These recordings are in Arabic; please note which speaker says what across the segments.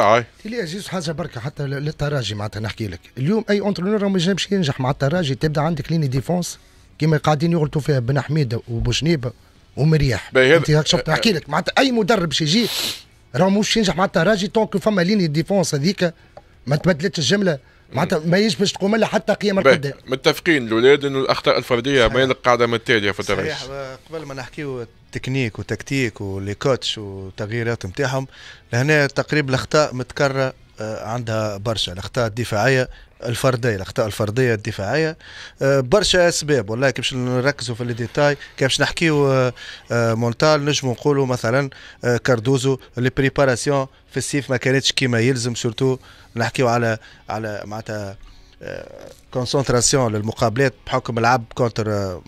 Speaker 1: اي آه.
Speaker 2: لي عزيز حاجه بركه حتى للتراجي معناتها نحكي لك اليوم اي اونترونور ما ينجمش ينجح مع التراجي تبدا عندك ليني ديفونس كيما قاعدين يغلطوا فيها بن حميده وبوشنيبه ومرياح انت هاك شفت نحكي لك معناتها اي مدرب باش يجي راه مش ينجح مع التراجي طونك فما ليني ديفونس هذيك ما تبدلتش الجمله معناتها ما باش تقوم الا حتى قيم القدام
Speaker 1: متفقين الاولاد انه الاخطاء الفرديه ما يلقى عدم التاليه في التمرير صحيح
Speaker 3: قبل ما نحكيو تكنيك وتكتيك ولي كوتش وتغييرات نتاعهم لهنا تقريب الاخطاء متكرره آه، عندها برشا الاخطاء الدفاعيه الفرديه الاخطاء الفرديه الدفاعيه آه، برشا اسباب والله كيفاش نركزوا في الديتاي ديتاي كيفاش نحكيو آه، آه، مونتال نجمو نقولوا مثلا كاردوزو لي بريباراسيون في السيف ما كانتش كيما يلزم سورتو نحكيو على على معناتها كونسنتراسيون للمقابلات بحكم العب كونتر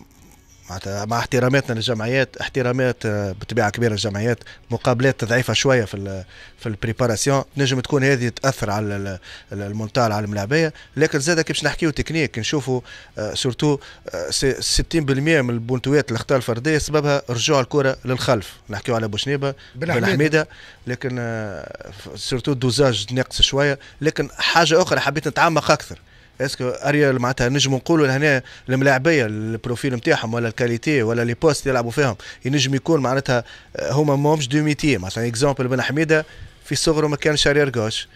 Speaker 3: معناتها مع احتراماتنا للجمعيات احترامات آه، بطبيعه كبيره للجمعيات مقابلات ضعيفه شويه في في البريباراسيون نجم تكون هذه تاثر على المونتال على الملاعبيه لكن زاد كيفاش نحكيو تكنيك نشوفوا آه، آه، سورتو 60% من البونتوات الاخطاء الفرديه سببها رجوع الكره للخلف نحكيو على بوشنيبه بالحميده لكن سورتو دوزاج ناقص شويه لكن حاجه اخرى حبيت نتعمق اكثر اسكو اريال معناتها نجم نقولوا لهنا الملاعبيه البروفيل نتاعهم ولا الكاليتي ولا لي بوست يلعبوا فيهم ينجم يكون معناتها آه، هما ماهمش دو ميتي مثلا اكزومبل بن حميده في صغره ما كانش ارير آه، جوش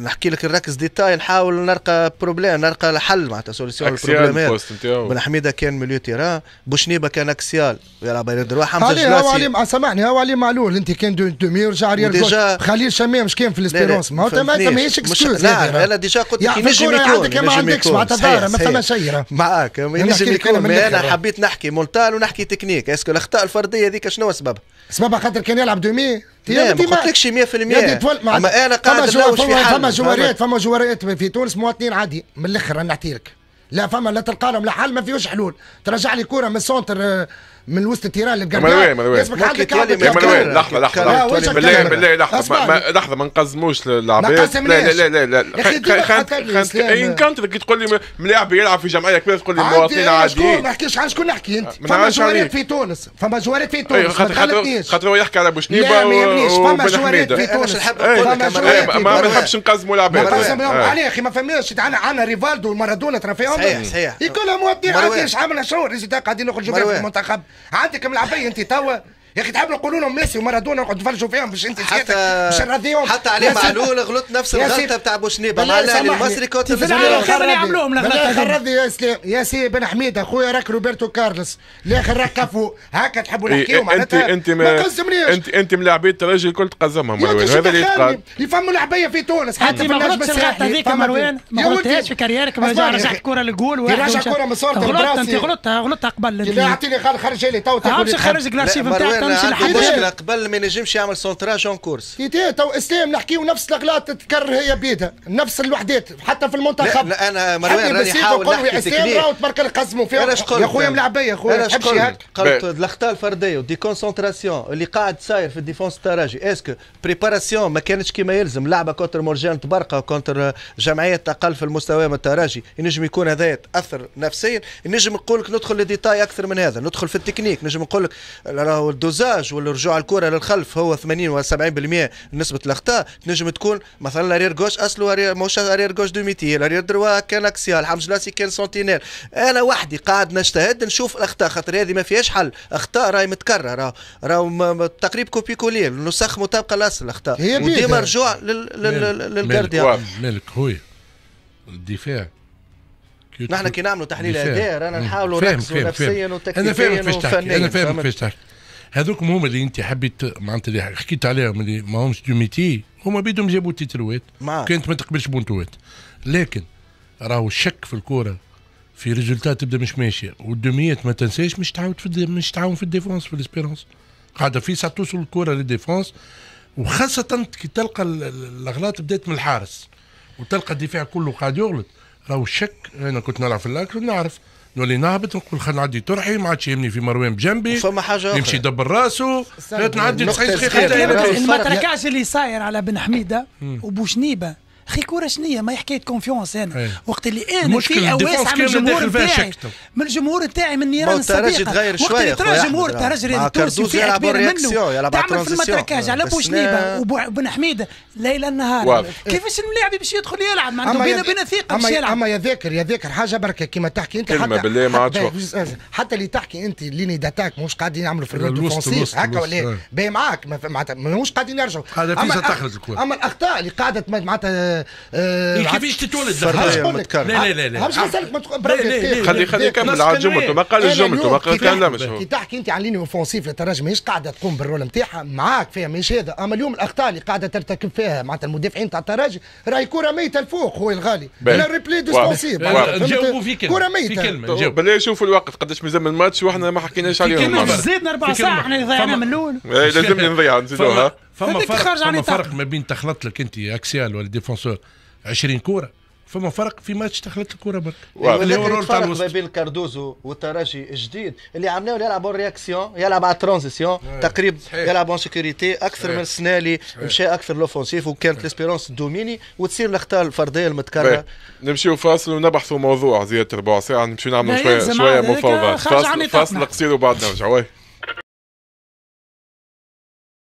Speaker 3: نحكي لك الركز ديتاي نحاول نلقى بروبليم نلقى حل معناتها سوليسيون للبروبليمات بن حميده كان مليو تيران بوشنيبه كان اكسيال يلعب ارير دروا حمزه جلاسي علي
Speaker 2: آه، سامحني هو علي معلول انت كان دومي ورجع ارير جوش خليل شمام مش كان في الاسبيرونس ما هو ماهيش اكسكيوز لا انا ديجا قلت لك نجم يكون ما عندكش معناتها ما فما
Speaker 3: شيء معاك نجم يكون انا حبيت نحكي مونتال ونحكي تكنيك اسكو الاخطاء الفرديه هذيك شنو سببها؟
Speaker 2: سببها خاطر كان يلعب دومي لا ما قلتلكش 100%
Speaker 3: ما انا قاعد نلوج في حل فما جواريات
Speaker 2: فما جواريات في تونس مواطنين عادي من الاخر انا نحكي لك لا فما لا تلقى لهم لا حل ما فيهوش حلول ترجع لي كوره من السونتر آه، من وسط تيران للقرقاع يصبح عندك يا مروان لحظه
Speaker 1: لحظه بالله بالله لحظه لحظه ما نقزموش العباد لا لا لا لا لا ان كنت كي تقول لي ملاعب يلعب في جمعيه كبيره تقول لي مواطنين عاديين ما
Speaker 2: نحكيش عن شكون نحكي انت فما جوارات في تونس فما جوارات في إيه،
Speaker 1: تونس خاطر خاطر هو يحكي على بوشنيبه فما جوارات في إيه، تونس إيه، ما نحبش نقزموا العباد عليه
Speaker 2: اخي ما فماش عندنا ريفالدو ومارادونا ترى فيهم صحيح صحيح يكون مواطنين عاديين عملنا شنو ريزيدا قاعدين نخرجوا في المنتخب عندك ملعبيه انت توا يا اخي تحب نقولوا لهم ميسي ومارادونا نقعد نفرجوا فيهم باش انت حتى باش نراضيهم حتى علي معلول غلط نفس الغلطه بتاع بوشنيبه مع المصري كوت في كنت يعملوهم خرضي يا سلام يا سي بن حميد اخويا راك روبرتو كارلس الاخر راك كفو هكا تحبوا نحكيو معناتها انت ما
Speaker 1: انت انت من لعبيت تراجي الكل تقزمهم هذا اللي يتقال
Speaker 2: يفهموا لعبيه في تونس حتى ما غلطتش الغلطه هذيك مروان ما غلطتهاش في كاريرك ما رجعت كره للجول رجعت كوره من صورتك غلطت انت غلطتها غلطتها قبل انت اعطيني خرج لي تو تاكل خرج الكلاسيك نتاعك تمشي لحد مشكله
Speaker 3: قبل ما ينجمش يعمل سونتراج اون كورس
Speaker 2: تيتي تو اسلام نحكيو نفس الاغلاط تتكرر هي بيدها نفس الوحدات حتى في المنتخب لا, انا مروان راني حاول نحكي اسلام راهو تبارك نقزموا فيها انا شقول يا خويا ملعبيه يا خويا انا شقول قلت
Speaker 3: الاخطاء الفرديه ودي كونسونتراسيون اللي قاعد صاير في الديفونس التراجي اسكو بريباراسيون ما كانتش كيما يلزم لعبه كونتر مرجان تبرقه كونتر جمعيه اقل في المستوى من التراجي ينجم يكون هذا يتاثر نفسيا نجم نقول لك ندخل لديتاي اكثر من هذا ندخل في التكنيك نجم نقول لك راهو الدوزاج والرجوع الكره للخلف هو 80 ولا 70% نسبه الاخطاء تنجم تكون مثلا الارير جوش اصله أرير موش الارير جوش دوميتي الارير دروا كان اكسيال لاسي كان سنتينيل انا وحدي قاعد نجتهد نشوف الاخطاء خاطر هذه ما فيهاش حل اخطاء راهي متكرره راهو تقريب كوبي كولي النسخ مطابقه لاصل الاخطاء وديما رجوع للجارديان
Speaker 4: مالك خويا الدفاع نحن كي نعملوا تحليل اداء رانا نحاولوا نركزوا نفسيا وتكتيكيا وفنيا انا فاهم كيفاش تحكي هذوك هما اللي انت حبيت معناتها اللي حكيت عليهم اللي ما همش دو ميتي هما بيدهم جابوا تيتروات كانت ما تقبلش بونتوات لكن راهو الشك في الكوره في ريزولتات تبدا مش ماشيه والدوميات ما تنساش مش تعاود في مش تعاون في الديفونس في الاسبيرونس قاعده في ساعات توصل الكوره للديفونس وخاصه كي تلقى الاغلاط بدات من الحارس وتلقى الدفاع كله قاعد يغلط راهو الشك انا كنت نلعب في الاكل نعرف نولي نهبط نقول خلينا نعدي ترحي ما عادش يهمني في مروان بجنبي فما حاجه يمشي يدبر راسه نعدي 90 دقيقه
Speaker 2: اللي صاير على بن حميده وبوشنيبه خي كوره شنية ما يحكي حكايه كونفيونس انا إيه. وقت اللي انا في واسعه من الجمهور تاعي من الجمهور تاعي من نيران الصديقه وقت اللي ترى الجمهور ترى التونسي في كبير منه تعمل في المتركاج على بو بوشنيبه وبن حميده ليلا نهار
Speaker 1: كيفاش الملاعب باش يدخل يلعب معناته بينا بينا ثقه باش يلعب اما
Speaker 2: يا ذاكر يا ذاكر حاجه بركه كيما تحكي انت حتى حتى اللي تحكي انت ليني داتاك مش قاعدين يعملوا في الرد الفرنسي هكا ولا إيه؟ إيه. باهي معاك معناتها ماهوش قاعدين يرجعوا هذا فيزا تخرج الكل اما الاخطاء اللي قاعده معناتها إيه، كيفاش تتولد لا لا لا لا لا لا خلي لا كمل عاد جملته ما لا جملته ما تكلمش كي تحكي انت عن ليني اوفونسيف لا ماهيش قاعده تقوم بالرول نتاعها معاك فيها ماهيش هذا اما اليوم الاخطاء اللي قاعده ترتكب فيها معناتها المدافعين تاع لا راهي كره ميته لا هو الغالي لا ريبلي ديسبونسيف نجاوبوا في كلمه كره ميته
Speaker 1: بالله شوفوا الوقت قداش مازال من الماتش واحنا ما حكيناش عليهم زيدنا اربع لا احنا ضيعنا من الاول إيه، لازم نضيع نزيدوها فما فرق فما فرق
Speaker 4: ما بين تخلط لك انت اكسيال ولا ديفونسور 20 كوره فما فرق في ماتش تخلط الكره برك اللي هو الرول تاع الوسط
Speaker 3: ما بين كاردوزو والترجي الجديد اللي عملناه يلعب اون رياكسيون يلعب على ترانزيسيون آه. تقريب يلعب اون سيكوريتي اكثر من السنه اللي مشى اكثر لوفونسيف وكانت ليسبيرونس دوميني وتصير الاخطاء الفرديه المتكرره
Speaker 1: نمشيو فاصل ونبحثوا موضوع زياده ربع ساعه نمشيو يعني نعملوا شويه شويه مفاوضات فاصل, فاصل قصير وبعد نرجعوا